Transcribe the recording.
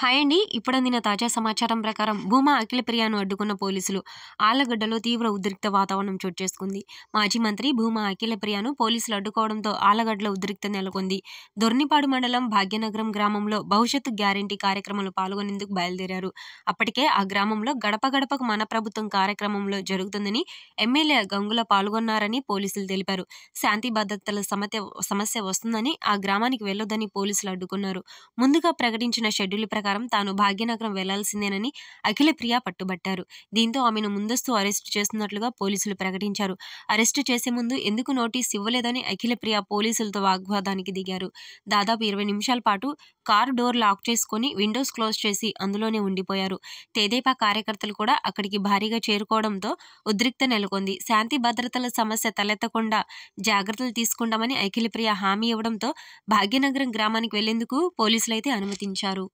hi అండి ఇప్పుడందిన తాజా సమాచారం ప్రకారం భూమా అఖిలప్రియను అడ్డుకున్న పోలీసులు ఆలగడ్డలో తీవ్ర ఉద్రిక్త వాతావరణం చోటు చేసుకుంది మాజీ మంత్రి భూమా అఖిలప్రియను పోలీసులు అడ్డుకోవడంతో ఆలగడ్డలో ఉద్రిక్త నెలకొంది దొర్నిపాడు మండలం భాగ్యనగరం గ్రామంలో భవిష్యత్తు గ్యారంటీ కార్యక్రమంలో పాల్గొనేందుకు బయలుదేరారు అప్పటికే ఆ గ్రామంలో గడప గడపకు మన ప్రభుత్వం కార్యక్రమంలో జరుగుతుందని ఎమ్మెల్యే గంగుల పాల్గొన్నారని పోలీసులు తెలిపారు శాంతి భద్రతల సమస్య వస్తుందని ఆ గ్రామానికి వెళ్లొద్దని పోలీసులు అడ్డుకున్నారు ముందుగా ప్రకటించిన షెడ్యూల్ ప్రకారం ప్రకారం తాను భాగ్యనగరం వెళ్లాల్సిందేనని అఖిల ప్రియ పట్టుబట్టారు దీంతో ఆమెను ముందస్తు అరెస్టు చేస్తున్నట్లుగా పోలీసులు ప్రకటించారు అరెస్టు చేసే ముందు ఎందుకు నోటీస్ ఇవ్వలేదని అఖిల ప్రియ పోలీసులతో వాగ్వాదానికి దిగారు దాదాపు ఇరవై నిమిషాల పాటు కారు డోర్ లాక్ చేసుకుని విండోస్ క్లోజ్ చేసి అందులోనే ఉండిపోయారు తేదేపా కార్యకర్తలు కూడా అక్కడికి భారీగా చేరుకోవడంతో ఉద్రిక్త నెలకొంది శాంతి భద్రతల సమస్య తలెత్తకుండా జాగ్రత్తలు తీసుకుంటామని అఖిలప్రియ హామీ ఇవ్వడంతో భాగ్యనగరం గ్రామానికి వెళ్లేందుకు పోలీసులైతే అనుమతించారు